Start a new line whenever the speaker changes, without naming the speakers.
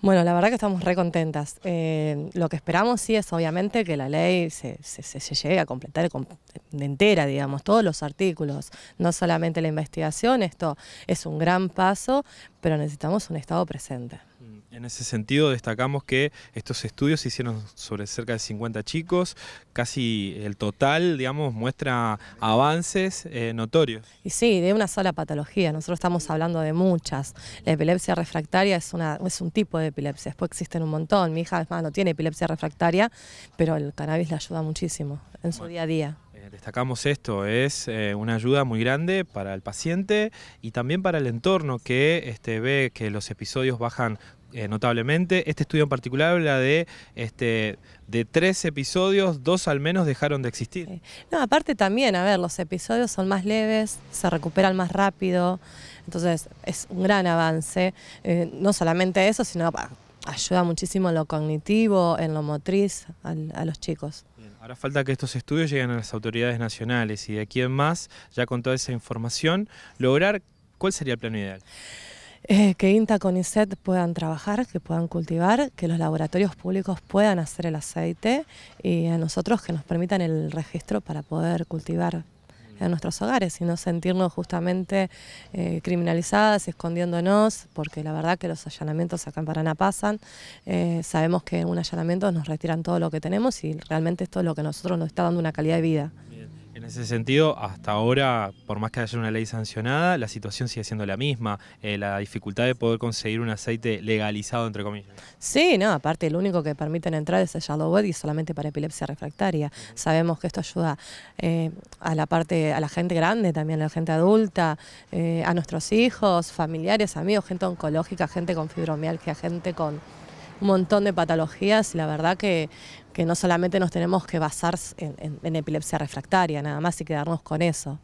Bueno, la verdad que estamos re contentas. Eh, lo que esperamos sí es obviamente que la ley se, se llegue a completar entera, digamos, todos los artículos, no solamente la investigación, esto es un gran paso, pero necesitamos un Estado presente.
En ese sentido, destacamos que estos estudios se hicieron sobre cerca de 50 chicos, casi el total, digamos, muestra avances eh, notorios.
Y sí, de una sola patología, nosotros estamos hablando de muchas. La epilepsia refractaria es, una, es un tipo de epilepsia, después existen un montón. Mi hija, además, no tiene epilepsia refractaria, pero el cannabis le ayuda muchísimo en su día a día.
Eh, destacamos esto, es eh, una ayuda muy grande para el paciente y también para el entorno que este, ve que los episodios bajan eh, notablemente. Este estudio en particular habla de, este, de tres episodios, dos al menos dejaron de existir.
No, aparte también, a ver, los episodios son más leves, se recuperan más rápido, entonces es un gran avance. no solamente eso, sino ayuda muchísimo en lo cognitivo, en lo motriz a los chicos.
ahora falta que estos estudios lleguen a las autoridades nacionales y de aquí en más, ya con toda esa información, lograr, ¿cuál sería el plano ideal?
Eh, que INTA con e puedan trabajar, que puedan cultivar, que los laboratorios públicos puedan hacer el aceite y a nosotros que nos permitan el registro para poder cultivar en nuestros hogares y no sentirnos justamente eh, criminalizadas, escondiéndonos, porque la verdad que los allanamientos acá en Paraná pasan. Eh, sabemos que en un allanamiento nos retiran todo lo que tenemos y realmente esto es lo que a nosotros nos está dando una calidad de vida.
En ese sentido, hasta ahora, por más que haya una ley sancionada, la situación sigue siendo la misma, eh, la dificultad de poder conseguir un aceite legalizado, entre comillas.
Sí, no, aparte el único que permiten entrar es el Yellow y solamente para epilepsia refractaria. Sabemos que esto ayuda eh, a la parte, a la gente grande también, a la gente adulta, eh, a nuestros hijos, familiares, amigos, gente oncológica, gente con fibromialgia, gente con un montón de patologías y la verdad que, que no solamente nos tenemos que basar en epilepsia refractaria nada más y quedarnos con eso.